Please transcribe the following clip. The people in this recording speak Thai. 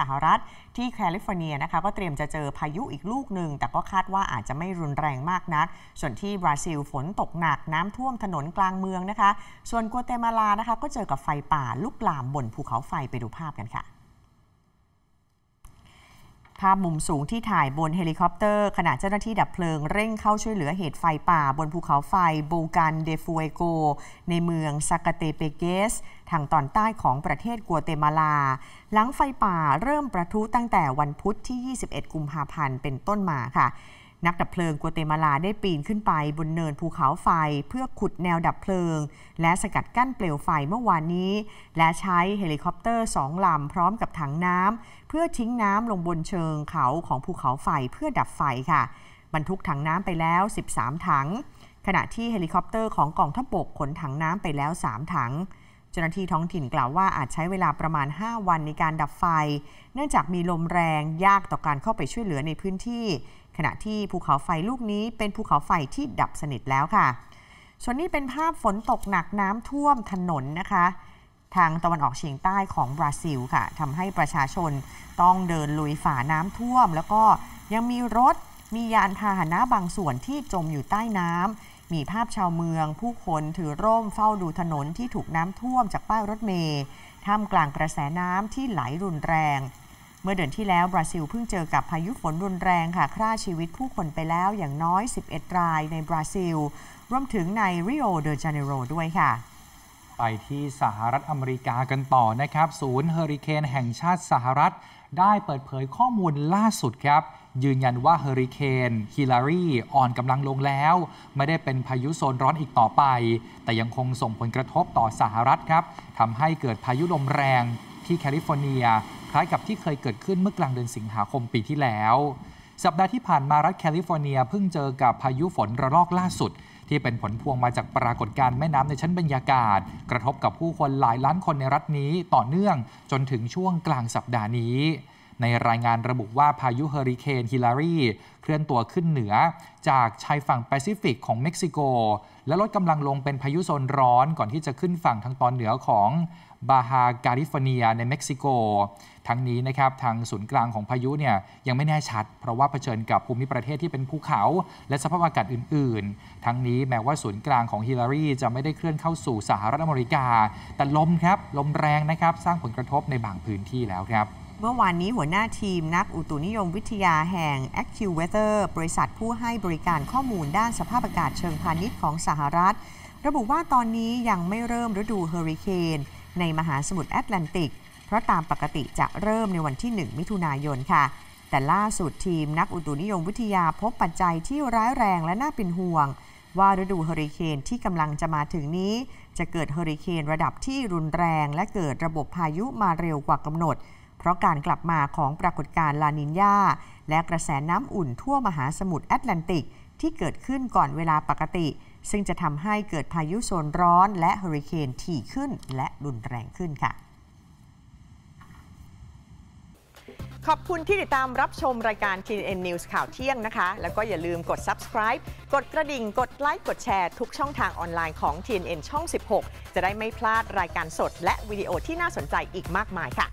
สหรัฐที่แคลิฟอร์เนียนะคะก็เตรียมจะเจอพายุอีกลูกหนึ่ง แต่ก็คาดว่าอาจจะไม่รุนแรงมากนักส่วนที่บราซิลฝนตกหนักน้ำท่วมถนนกลางเมืองนะคะส่วนกัวเตมาลานะคะก็เจอกับไฟป่าลุกลามบนภูเขาไฟไปดูภาพกันค่ะภาพมุมสูงที่ถ่ายบนเฮลิคอปเตอร์ ขณะเจ้าหน้าที่ดับเพลิงเร่งเข้าช่วยเหลือเหตุไฟป่าบนภูเขาไฟโบกันเดฟูเอโก ในเมืองซากาเตเปเกส ทางตอนใต้ของประเทศกัวเตมาลา หลังไฟป่าเริ่มประทุตั้งแต่วันพุธที่ 21 กุมภาพันธ์เป็นต้นมาค่ะนักดับเพลิงกัวเตมาลาได้ปีนขึ้นไป บนเนินภูเขาไฟ เพื่อขุดแนวดับเพลิง และสกัดกั้นเปลวไฟเมื่อวานนี้ และใช้เฮลิคอปเตอร์สองลำพร้อมกับถังน้ำเพื่อทิ้งน้ำลงบนเชิงเขาของภูเขาไฟเพื่อดับไฟค่ะ บรรทุกถังน้ำไปแล้ว 13 ถัง ขณะที่เฮลิคอปเตอร์ของกองทัพบกขนถังน้ำไปแล้ว 3 ถังเจ้าหน้าที่ท้องถิ่นกล่าวว่า อาจใช้เวลาประมาณ 5 วันในการดับไฟ เนื่องจากมีลมแรงยากต่อการเข้าไปช่วยเหลือในพื้นที่ขณะที่ภูเขาไฟลูกนี้เป็นภูเขาไฟที่ดับสนิทแล้วค่ะส่วนนี้เป็นภาพฝนตกหนักน้ำท่วมถนนนะคะ ทางตะวันออกเฉียงใต้ของบราซิลค่ะทำให้ประชาชนต้องเดินลุยฝ่าน้ำท่วม แล้วก็ยังมีรถมียานพาหนะบางส่วนที่จมอยู่ใต้น้ำมีภาพชาวเมือง ผู้คนถือร่มเฝ้าดูถนนที่ถูกน้ำท่วมจากป้ายรถเมย์ท่ามกลางกระแสน้ำที่ไหลรุนแรงเมื่อเดือนที่แล้วบราซิลเพิ่งเจอกับพายุฝนรุนแรงค่ะฆ่าชีวิตผู้คนไปแล้วอย่างน้อย 11รายในบราซิลรวมถึงในริโอเดจาเนโรด้วยค่ะ ไปที่สหรัฐอเมริกากันต่อนะครับ ศูนย์เฮอริเคนแห่งชาติสหรัฐ ได้เปิดเผยข้อมูลล่าสุดครับ ยืนยันว่าเฮอริเคนฮิลารีอ่อนกำลังลงแล้ว ไม่ได้เป็นพายุโซนร้อนอีกต่อไป แต่ยังคงส่งผลกระทบต่อสหรัฐครับทำให้เกิดพายุลมแรงที่แคลิฟอร์เนียคล้ายกับที่เคยเกิดขึ้นเมื่อกลางเดือนสิงหาคมปีที่แล้ว สัปดาห์ที่ผ่านมารัฐแคลิฟอร์เนียเพิ่งเจอกับพายุฝนระลอกล่าสุด ที่เป็นผลพวงมาจากปรากฏการณ์แม่น้ำในชั้นบรรยากาศ กระทบกับผู้คนหลายล้านคนในรัฐนี้ต่อเนื่อง จนถึงช่วงกลางสัปดาห์นี้ในรายงานระบุว่าพายุเฮอริเคนฮิลารีเคลื่อนตัวขึ้นเหนือ จากชายฝั่งแปซิฟิกของเม็กซิโก และลดกำลังลงเป็นพายุโซนร้อนก่อนที่จะขึ้นฝั่งทางตอนเหนือของบาฮาคาลิฟอร์เนียในเม็กซิโก ทั้งนี้นะครับทางศูนย์กลางของพายุเนี่ยยังไม่แน่ชัดเพราะว่าเผชิญกับภูมิประเทศที่เป็นภูเขา และสภาพอากาศอื่น ๆ ทั้งนี้แม้ว่าศูนย์กลางของฮิลลารีจะไม่ได้เคลื่อนเข้าสู่สหรัฐอเมริกา แต่ลมครับลมแรงนะครับ สร้างผลกระทบในบางพื้นที่แล้วครับเมื่อวานนี้หัวหน้าทีมนักอุตุนิยมวิทยาแห่ง AccuWeather บริษัทผู้ให้บริการข้อมูลด้านสภาพอากาศเชิงพาณิชย์ของสหรัฐ ระบุว่าตอนนี้ยังไม่เริ่มฤดูเฮอริเคน ในมหาสมุทรแอตแลนติก เพราะตามปกติจะเริ่มในวันที่ 1 มิถุนายนค่ะ แต่ล่าสุด ทีมนักอุตุนิยมวิทยา พบปัจจัยที่ร้ายแรง และน่าเป็นห่วงว่าฤดูเฮอริเคนที่กำลังจะมาถึงนี้จะเกิดเฮอริเคนระดับที่รุนแรง และเกิดระบบพายุมาเร็วกว่ากำหนดเพราะการกลับมาของปรากฏการณ์ลานินยาและกระแสน้ำอุ่นทั่วมหาสมุทรแอตแลนติกที่เกิดขึ้นก่อนเวลาปกติ ซึ่งจะทำให้เกิดพายุโซนร้อนและเฮอริเคนถี่ขึ้นและรุนแรงขึ้นค่ะ ขอบคุณที่ติดตามรับชมรายการ TN News ข่าวเที่ยงนะคะ แล้วก็อย่าลืมกด subscribe กดกระดิ่งกดไลค์กดแชร์ทุกช่องทางออนไลน์ของ TNN ช่อง 16 จะได้ไม่พลาดรายการสด และวิดีโอที่น่าสนใจอีกมากมายค่ะ